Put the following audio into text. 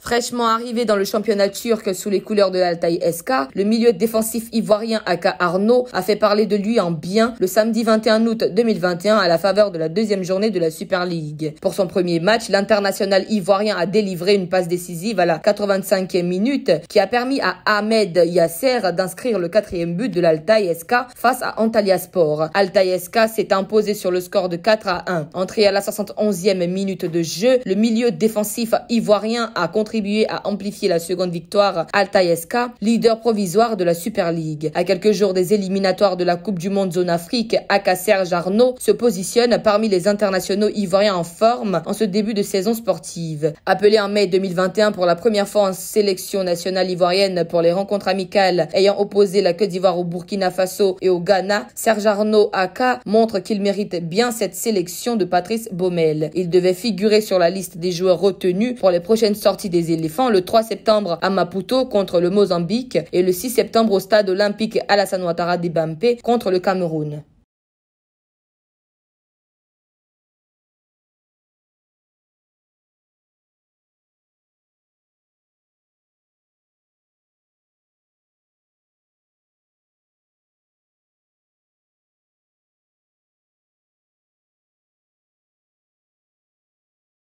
Fraîchement arrivé dans le championnat turc sous les couleurs de l'Altaï SK, le milieu défensif ivoirien Aka Arnaud a fait parler de lui en bien le samedi 21 août 2021 à la faveur de la deuxième journée de la Super League. Pour son premier match, l'international ivoirien a délivré une passe décisive à la 85e minute qui a permis à Ahmed Yasser d'inscrire le quatrième but de l'Altaï SK face à Antalya Sport. Altaï SK s'est imposé sur le score de 4 à 1. Entré à la 71e minute de jeu, le milieu défensif ivoirien a contre contribué à amplifier la seconde victoire Tayeska, leader provisoire de la Super League. À quelques jours des éliminatoires de la Coupe du Monde Zone Afrique, Aka Serge Arnaud se positionne parmi les internationaux ivoiriens en forme en ce début de saison sportive. Appelé en mai 2021 pour la première fois en sélection nationale ivoirienne pour les rencontres amicales ayant opposé la Côte d'Ivoire au Burkina Faso et au Ghana, Serge Arnaud Aka montre qu'il mérite bien cette sélection de Patrice Baumel. Il devait figurer sur la liste des joueurs retenus pour les prochaines sorties des éléphants le 3 septembre à Maputo contre le Mozambique et le 6 septembre au stade olympique Alassane Ouattara Bampe contre le Cameroun.